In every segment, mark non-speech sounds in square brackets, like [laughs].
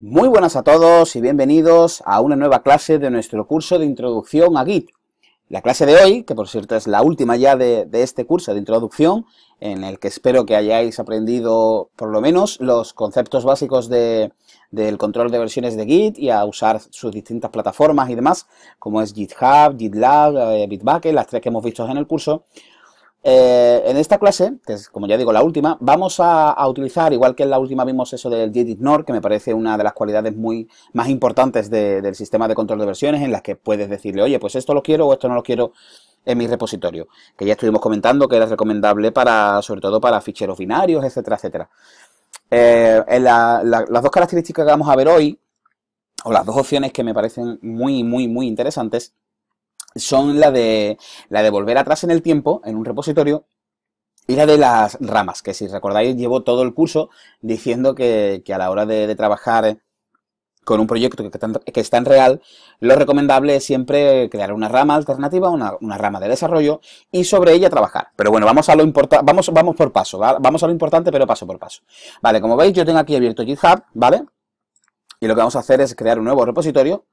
Muy buenas a todos y bienvenidos a una nueva clase de nuestro curso de introducción a Git. La clase de hoy, que por cierto es la última ya de, este curso de introducción, en el que espero que hayáis aprendido por lo menos los conceptos básicos del control de versiones de Git y a usar sus distintas plataformas y demás, como es GitHub, GitLab, eh, Bitbucket, las tres que hemos visto en el curso, eh, en esta clase, que es como ya digo la última, vamos a, utilizar, igual que en la última vimos eso del ignore que me parece una de las cualidades muy más importantes del sistema de control de versiones, en las que puedes decirle, oye, pues esto lo quiero o esto no lo quiero en mi repositorio, que ya estuvimos comentando que era recomendable para, sobre todo para ficheros binarios, etcétera, etcétera. Eh, las dos características que vamos a ver hoy, o las dos opciones que me parecen muy, muy, muy interesantes, son la de, la de volver atrás en el tiempo, en un repositorio, y la de las ramas, que si recordáis llevo todo el curso diciendo que, a la hora de, trabajar con un proyecto que, está que, en real, lo recomendable es siempre crear una rama alternativa, una, rama de desarrollo y sobre ella trabajar. Pero bueno, vamos a lo importante, vamos, vamos por paso, vamos a lo importante pero paso por paso. Vale, como veis yo tengo aquí abierto GitHub, ¿vale? Y lo que vamos a hacer es crear un nuevo repositorio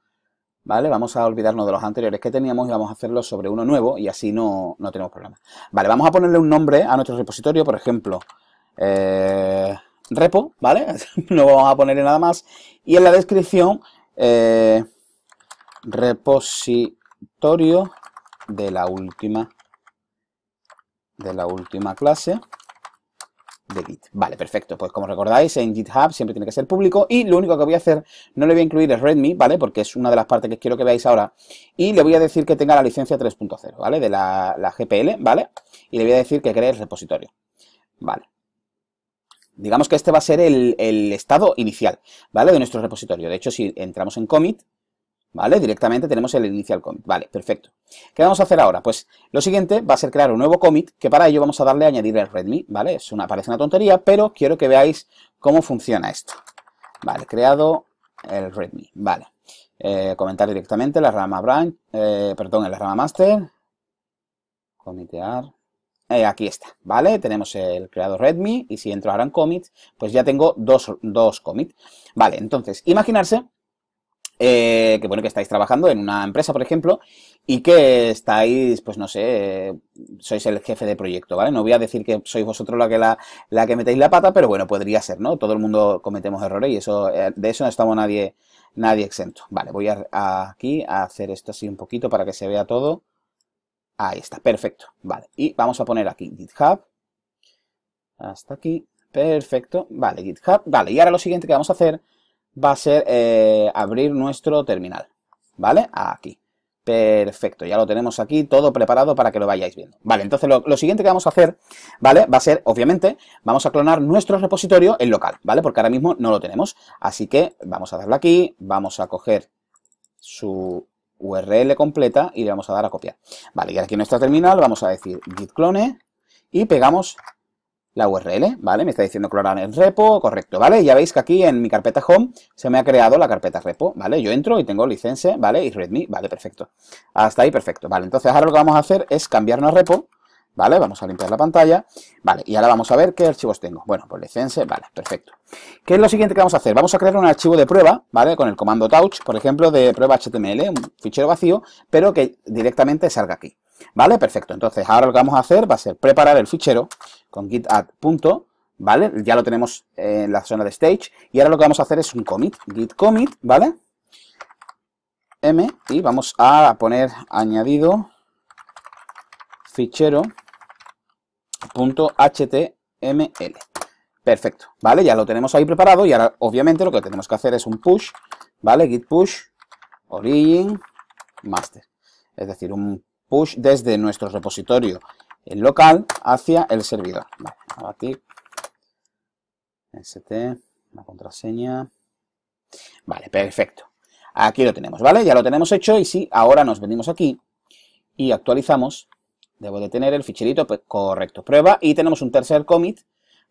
¿vale? Vamos a olvidarnos de los anteriores que teníamos y vamos a hacerlo sobre uno nuevo y así no, no tenemos problemas. Vale, vamos a ponerle un nombre a nuestro repositorio, por ejemplo, eh, repo, ¿vale? [laughs] no vamos a ponerle nada más. Y en la descripción, eh, repositorio de la última de la última clase de Git. Vale, perfecto. Pues como recordáis, en GitHub siempre tiene que ser público y lo único que voy a hacer, no le voy a incluir el Redmi, ¿vale? Porque es una de las partes que quiero que veáis ahora. Y le voy a decir que tenga la licencia 3.0, ¿vale? De la, GPL, ¿vale? Y le voy a decir que cree el repositorio. Vale. Digamos que este va a ser el estado inicial, ¿vale? De nuestro repositorio. De hecho, si entramos en commit, ¿Vale? Directamente tenemos el inicial commit. Vale, perfecto. ¿Qué vamos a hacer ahora? Pues lo siguiente va a ser crear un nuevo commit, que para ello vamos a darle a añadir el redmi ¿vale? Es una, parece una tontería, pero quiero que veáis cómo funciona esto. Vale, creado el readme, vale. Eh, comentar directamente la rama branch, eh, perdón, en la rama master. Comitear. Eh, aquí está, ¿vale? Tenemos el creado redmi y si entro ahora en commit, pues ya tengo dos, dos commit. Vale, entonces, imaginarse eh, que bueno, que estáis trabajando en una empresa, por ejemplo, y que estáis, pues no sé, sois el jefe de proyecto, ¿vale? No voy a decir que sois vosotros la que, la, que metéis la pata, pero bueno, podría ser, ¿no? Todo el mundo cometemos errores y eso, eh, de eso no estamos nadie, nadie exento. Vale, voy aquí a hacer esto así un poquito para que se vea todo. Ahí está, perfecto. Vale, y vamos a poner aquí GitHub. Hasta aquí, perfecto. Vale, GitHub. Vale, y ahora lo siguiente que vamos a hacer va a ser eh, abrir nuestro terminal, ¿vale? Aquí. Perfecto, ya lo tenemos aquí todo preparado para que lo vayáis viendo. Vale, entonces lo, siguiente que vamos a hacer, ¿vale? Va a ser, obviamente, vamos a clonar nuestro repositorio en local, ¿vale? Porque ahora mismo no lo tenemos. Así que vamos a darle aquí, vamos a coger su URL completa y le vamos a dar a copiar. Vale, y aquí en nuestra terminal vamos a decir git clone y pegamos la URL, ¿vale? Me está diciendo clonar el repo, correcto, ¿vale? Ya veis que aquí en mi carpeta home se me ha creado la carpeta repo, ¿vale? Yo entro y tengo licencia, ¿vale? Y readme, ¿vale? Perfecto. Hasta ahí, perfecto. Vale, entonces ahora lo que vamos a hacer es cambiarnos a repo, ¿vale? Vamos a limpiar la pantalla, ¿vale? Y ahora vamos a ver qué archivos tengo. Bueno, pues licencia, vale, perfecto. ¿Qué es lo siguiente que vamos a hacer? Vamos a crear un archivo de prueba, ¿vale? Con el comando touch, por ejemplo, de prueba HTML, un fichero vacío, pero que directamente salga aquí. ¿Vale? Perfecto. Entonces, ahora lo que vamos a hacer va a ser preparar el fichero con git add punto, ¿vale? Ya lo tenemos en la zona de stage. Y ahora lo que vamos a hacer es un commit, git commit, ¿vale? M y vamos a poner añadido fichero punto html. Perfecto, ¿vale? Ya lo tenemos ahí preparado y ahora obviamente lo que tenemos que hacer es un push, ¿vale? Git push origin master. Es decir, un push desde nuestro repositorio local hacia el servidor. Vale, st, la contraseña. Vale, perfecto. Aquí lo tenemos, ¿vale? Ya lo tenemos hecho y si sí, ahora nos venimos aquí y actualizamos, debo de tener el ficherito pues, correcto. Prueba y tenemos un tercer commit,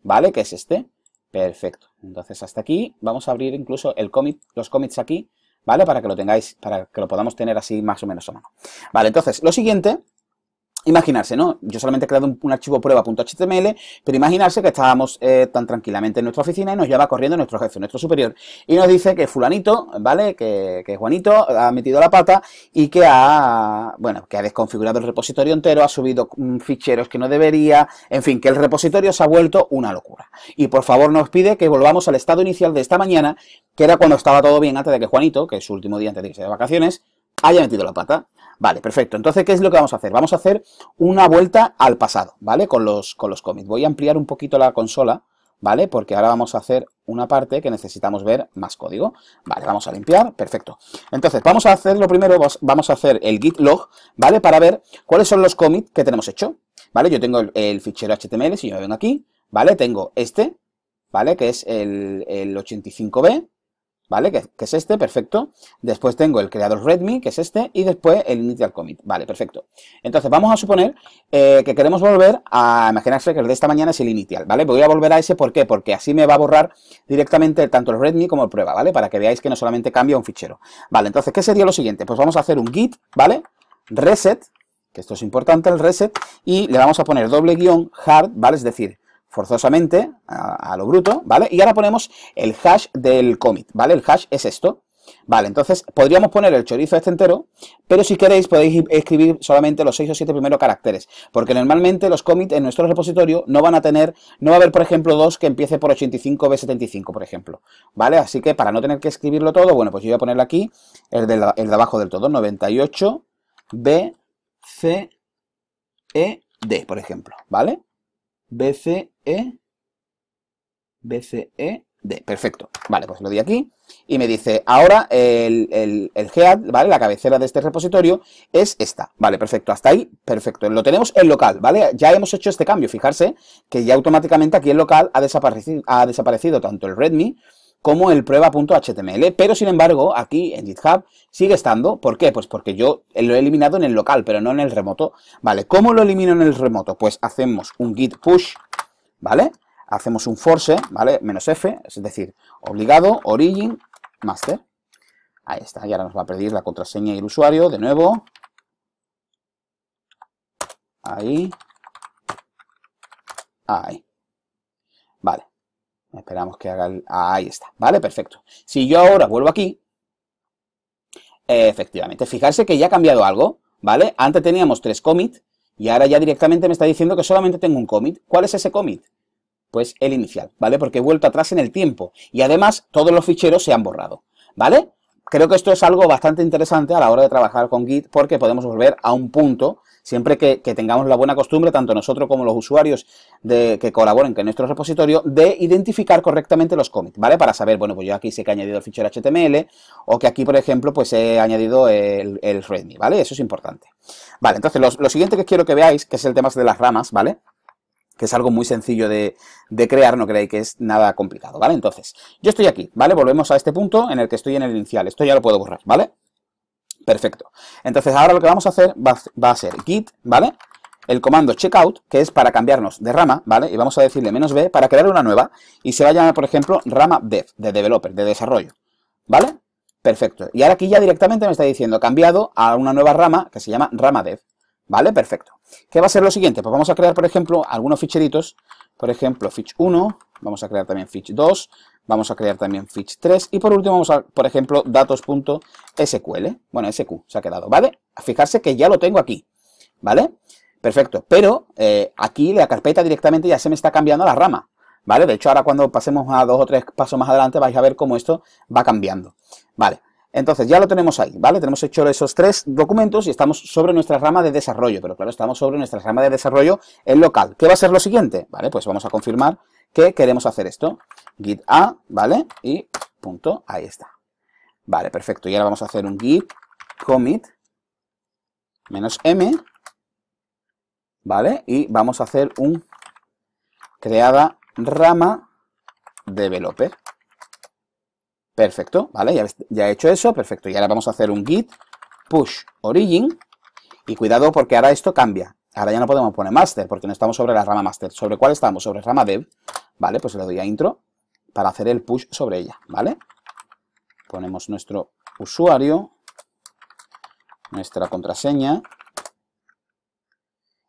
¿vale? Que es este. Perfecto. Entonces hasta aquí, vamos a abrir incluso el commit, los commits aquí ¿vale? Para que lo tengáis, para que lo podamos tener así más o menos a mano. Vale, entonces, lo siguiente Imaginarse, ¿no? Yo solamente he creado un, archivo prueba.html, pero imaginarse que estábamos eh, tan tranquilamente en nuestra oficina y nos lleva corriendo nuestro jefe, nuestro superior, y nos dice que fulanito, ¿vale? Que, que Juanito ha metido la pata y que ha, bueno, que ha desconfigurado el repositorio entero, ha subido mm, ficheros que no debería, en fin, que el repositorio se ha vuelto una locura. Y por favor nos pide que volvamos al estado inicial de esta mañana, que era cuando estaba todo bien antes de que Juanito, que es su último día antes de irse de vacaciones, haya metido la pata. Vale, perfecto. Entonces, ¿qué es lo que vamos a hacer? Vamos a hacer una vuelta al pasado, ¿vale? Con los, con los cómics. Voy a ampliar un poquito la consola, ¿vale? Porque ahora vamos a hacer una parte que necesitamos ver más código. Vale, vamos a limpiar, perfecto. Entonces, vamos a hacer lo primero, vamos a hacer el git log, ¿vale? Para ver cuáles son los commits que tenemos hecho, ¿vale? Yo tengo el, fichero HTML, si yo me vengo aquí, ¿vale? Tengo este, ¿vale? Que es el, el 85B, ¿vale? Que, es este, perfecto. Después tengo el creador Redmi, que es este, y después el initial commit, ¿vale? Perfecto. Entonces, vamos a suponer eh, que queremos volver a, imaginarse que el de esta mañana es el initial, ¿vale? Voy a volver a ese, ¿por qué? Porque así me va a borrar directamente tanto el Redmi como el prueba, ¿vale? Para que veáis que no solamente cambia un fichero. Vale, entonces, ¿qué sería lo siguiente? Pues vamos a hacer un git, ¿vale? Reset, que esto es importante, el reset, y le vamos a poner doble guión hard, ¿vale? Es decir, forzosamente, a, lo bruto, ¿vale? Y ahora ponemos el hash del commit, ¿vale? El hash es esto. Vale, entonces podríamos poner el chorizo este entero, pero si queréis podéis escribir solamente los 6 o 7 primeros caracteres, porque normalmente los commits en nuestro repositorio no van a tener, no va a haber, por ejemplo, dos que empiece por 85B75, por ejemplo, ¿vale? Así que para no tener que escribirlo todo, bueno, pues yo voy a ponerle aquí el de, abajo del todo, 98B, e por ejemplo, ¿vale? BCE, BCE, D. Perfecto. Vale, pues lo di aquí y me dice, ahora el, el, head, ¿vale? La cabecera de este repositorio es esta. Vale, perfecto. Hasta ahí, perfecto. Lo tenemos en local, ¿vale? Ya hemos hecho este cambio. Fijarse que ya automáticamente aquí en local ha desaparecido, ha desaparecido tanto el redmi como el prueba.html, pero sin embargo aquí en GitHub sigue estando, ¿por qué? Pues porque yo lo he eliminado en el local, pero no en el remoto, ¿vale? ¿Cómo lo elimino en el remoto? Pues hacemos un git push, ¿vale? Hacemos un force, ¿vale? Menos F, es decir, obligado, origin, master. Ahí está, y ahora nos va a pedir la contraseña y el usuario, de nuevo. Ahí. Ahí. Vale. Esperamos que haga el... Ahí está, ¿vale? Perfecto. Si yo ahora vuelvo aquí, efectivamente, fijarse que ya ha cambiado algo, ¿vale? Antes teníamos tres commit y ahora ya directamente me está diciendo que solamente tengo un commit. ¿Cuál es ese commit? Pues el inicial, ¿vale? Porque he vuelto atrás en el tiempo y además todos los ficheros se han borrado, ¿vale? creo que esto es algo bastante interesante a la hora de trabajar con Git porque podemos volver a un punto, siempre que, tengamos la buena costumbre, tanto nosotros como los usuarios de, que colaboren con nuestro repositorio, de identificar correctamente los commits, ¿vale? Para saber, bueno, pues yo aquí sé que he añadido el fichero HTML o que aquí, por ejemplo, pues he añadido el, el ¿vale? Eso es importante. Vale, entonces lo siguiente que quiero que veáis, que es el tema de las ramas, ¿vale? que es algo muy sencillo de, crear, no creáis que es nada complicado, ¿vale? Entonces, yo estoy aquí, ¿vale? Volvemos a este punto en el que estoy en el inicial, esto ya lo puedo borrar, ¿vale? Perfecto. Entonces, ahora lo que vamos a hacer va, va a ser git, ¿vale? El comando checkout, que es para cambiarnos de rama, ¿vale? Y vamos a decirle menos B para crear una nueva y se va a llamar, por ejemplo, rama dev, de developer, de desarrollo, ¿vale? Perfecto. Y ahora aquí ya directamente me está diciendo cambiado a una nueva rama que se llama rama dev, ¿Vale? Perfecto. ¿Qué va a ser lo siguiente? Pues vamos a crear, por ejemplo, algunos ficheritos. Por ejemplo, fich 1, vamos a crear también fich 2, vamos a crear también fich 3 y por último vamos a, por ejemplo, datos.sql. Bueno, SQ se ha quedado, ¿vale? Fijarse que ya lo tengo aquí, ¿vale? Perfecto, pero eh, aquí la carpeta directamente ya se me está cambiando la rama, ¿vale? De hecho, ahora cuando pasemos a dos o tres pasos más adelante vais a ver cómo esto va cambiando, ¿vale? Entonces, ya lo tenemos ahí, ¿vale? Tenemos hecho esos tres documentos y estamos sobre nuestra rama de desarrollo, pero claro, estamos sobre nuestra rama de desarrollo en local. ¿Qué va a ser lo siguiente? Vale, pues vamos a confirmar que queremos hacer esto. Git A, ¿vale? Y punto, ahí está. Vale, perfecto. Y ahora vamos a hacer un git commit menos m, ¿vale? Y vamos a hacer un creada rama developer. Perfecto, ¿vale? Ya, he hecho eso, perfecto. Y ahora vamos a hacer un git push origin. Y cuidado porque ahora esto cambia. Ahora ya no podemos poner master porque no estamos sobre la rama master. ¿Sobre cuál estamos? Sobre rama dev. ¿Vale? Pues le doy a intro para hacer el push sobre ella, ¿vale? Ponemos nuestro usuario, nuestra contraseña,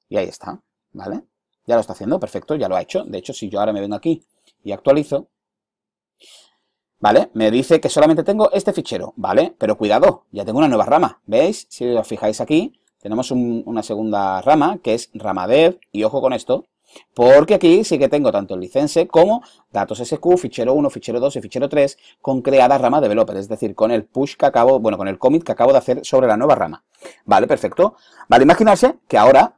y ahí está, ¿vale? Ya lo está haciendo, perfecto, ya lo ha hecho. De hecho, si yo ahora me vengo aquí y actualizo, ¿vale? Me dice que solamente tengo este fichero, ¿vale? Pero cuidado, ya tengo una nueva rama, ¿veis? Si os fijáis aquí, tenemos una segunda rama que es rama dev, y ojo con esto, porque aquí sí que tengo tanto el license como datos SQ, fichero 1, fichero 2 y fichero 3 con creada rama developer, es decir, con el push que acabo, bueno, con el commit que acabo de hacer sobre la nueva rama. Vale, perfecto. Vale, imaginarse que ahora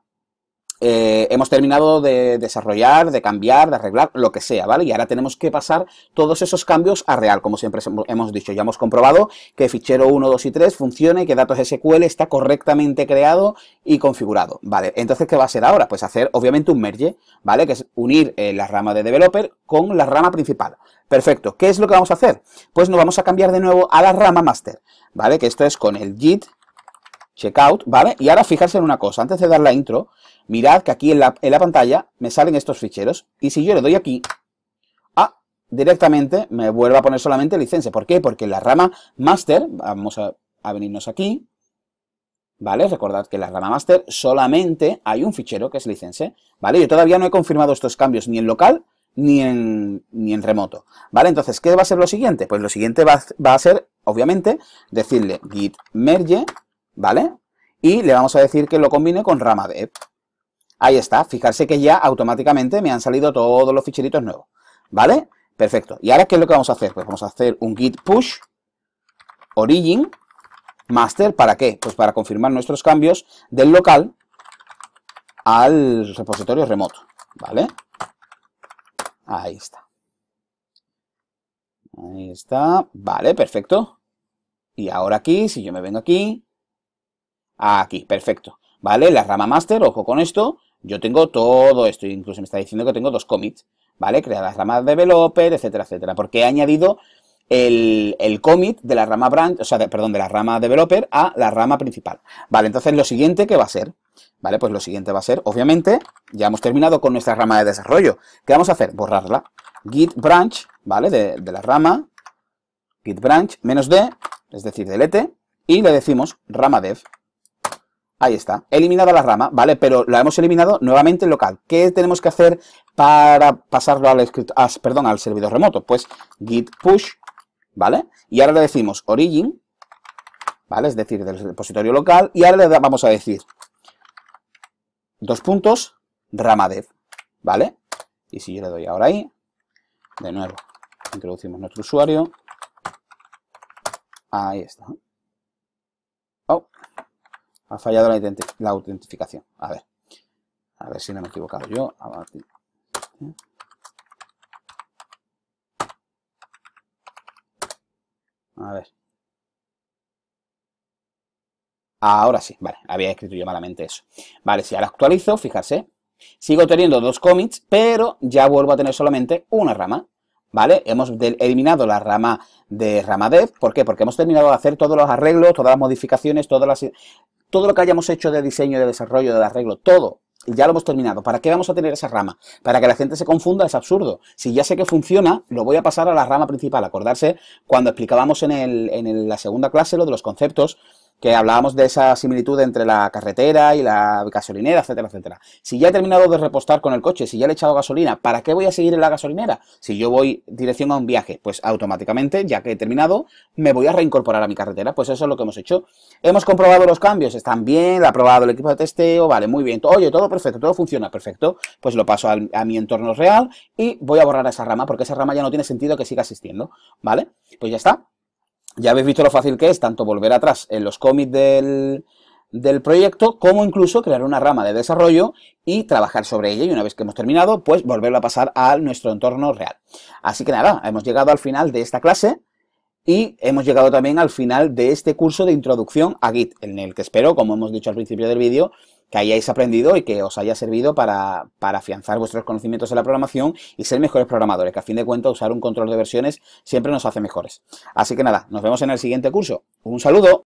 eh, hemos terminado de desarrollar, de cambiar, de arreglar, lo que sea, ¿vale? Y ahora tenemos que pasar todos esos cambios a real, como siempre hemos dicho. Ya hemos comprobado que fichero 1, 2 y 3 funcione, que datos SQL está correctamente creado y configurado, ¿vale? Entonces, ¿qué va a hacer ahora? Pues hacer, obviamente, un merge, ¿vale? Que es unir eh, la rama de developer con la rama principal. Perfecto. ¿Qué es lo que vamos a hacer? Pues nos vamos a cambiar de nuevo a la rama master, ¿vale? Que esto es con el git checkout, ¿vale? Y ahora fijarse en una cosa, antes de dar la intro, mirad que aquí en la, pantalla me salen estos ficheros, y si yo le doy aquí, ah, directamente me vuelve a poner solamente licencia. ¿Por qué? Porque en la rama master, vamos a, venirnos aquí, ¿vale? Recordad que en la rama master solamente hay un fichero que es licencia, ¿vale? Yo todavía no he confirmado estos cambios ni en local ni en, ni en remoto, ¿vale? Entonces, ¿qué va a ser lo siguiente? Pues lo siguiente va a ser, obviamente, decirle git merge ¿vale? Y le vamos a decir que lo combine con app e Ahí está, fijarse que ya automáticamente me han salido todos los ficheritos nuevos, ¿vale? Perfecto. ¿Y ahora qué es lo que vamos a hacer? Pues vamos a hacer un git push origin master, ¿para qué? Pues para confirmar nuestros cambios del local al repositorio remoto, ¿vale? Ahí está. Ahí está. Vale, perfecto. Y ahora aquí, si yo me vengo aquí, aquí, perfecto. ¿Vale? La rama master, ojo con esto, yo tengo todo esto, incluso me está diciendo que tengo dos commits, ¿vale? Crear las ramas developer, etcétera, etcétera, porque he añadido el, el, commit de la rama branch, o sea, de, perdón, de la rama developer a la rama principal. Vale, entonces lo siguiente que va a ser, ¿vale? Pues lo siguiente va a ser, obviamente, ya hemos terminado con nuestra rama de desarrollo. ¿Qué vamos a hacer? Borrarla. Git branch, ¿vale? De, de la rama, git branch menos d, es decir, delete, y le decimos rama dev, Ahí está, eliminada la rama, ¿vale? Pero la hemos eliminado nuevamente en local. ¿Qué tenemos que hacer para pasarlo al, ah, al servidor remoto? Pues git push, ¿vale? Y ahora le decimos origin, ¿vale? Es decir, del repositorio local. Y ahora le vamos a decir dos puntos, rama dev, ¿vale? Y si yo le doy ahora ahí, de nuevo, introducimos nuestro usuario. Ahí está. Ha fallado la, la autentificación. A ver. A ver si no me he equivocado yo. A ver. Ahora sí, vale, había escrito yo malamente eso. Vale, si ahora actualizo, fijarse, sigo teniendo dos commits, pero ya vuelvo a tener solamente una rama. ¿Vale? Hemos eliminado la rama de rama dev. ¿Por qué? Porque hemos terminado de hacer todos los arreglos, todas las modificaciones, todas las todo lo que hayamos hecho de diseño, de desarrollo, de arreglo, todo, ya lo hemos terminado. ¿Para qué vamos a tener esa rama? Para que la gente se confunda, es absurdo. Si ya sé que funciona, lo voy a pasar a la rama principal. Acordarse cuando explicábamos en, la segunda clase lo de los conceptos, que hablábamos de esa similitud entre la carretera y la gasolinera, etcétera, etcétera. Si ya he terminado de repostar con el coche, si ya le he echado gasolina, ¿para qué voy a seguir en la gasolinera? Si yo voy dirección a un viaje, pues automáticamente, ya que he terminado, me voy a reincorporar a mi carretera. Pues eso es lo que hemos hecho. Hemos comprobado los cambios, están bien, ha probado el equipo de testeo, vale, muy bien. Oye, todo perfecto, todo funciona perfecto. Pues lo paso a mi entorno real y voy a borrar esa rama porque esa rama ya no tiene sentido que siga existiendo, ¿vale? Pues ya está ya habéis visto lo fácil que es tanto volver atrás en los cómics del, del proyecto, como incluso crear una rama de desarrollo y trabajar sobre ella. Y una vez que hemos terminado, pues volverlo a pasar a nuestro entorno real. Así que nada, hemos llegado al final de esta clase y hemos llegado también al final de este curso de introducción a Git, en el que espero, como hemos dicho al principio del vídeo, que hayáis aprendido y que os haya servido para, para afianzar vuestros conocimientos en la programación y ser mejores programadores, que a fin de cuentas usar un control de versiones siempre nos hace mejores. Así que nada, nos vemos en el siguiente curso. Un saludo.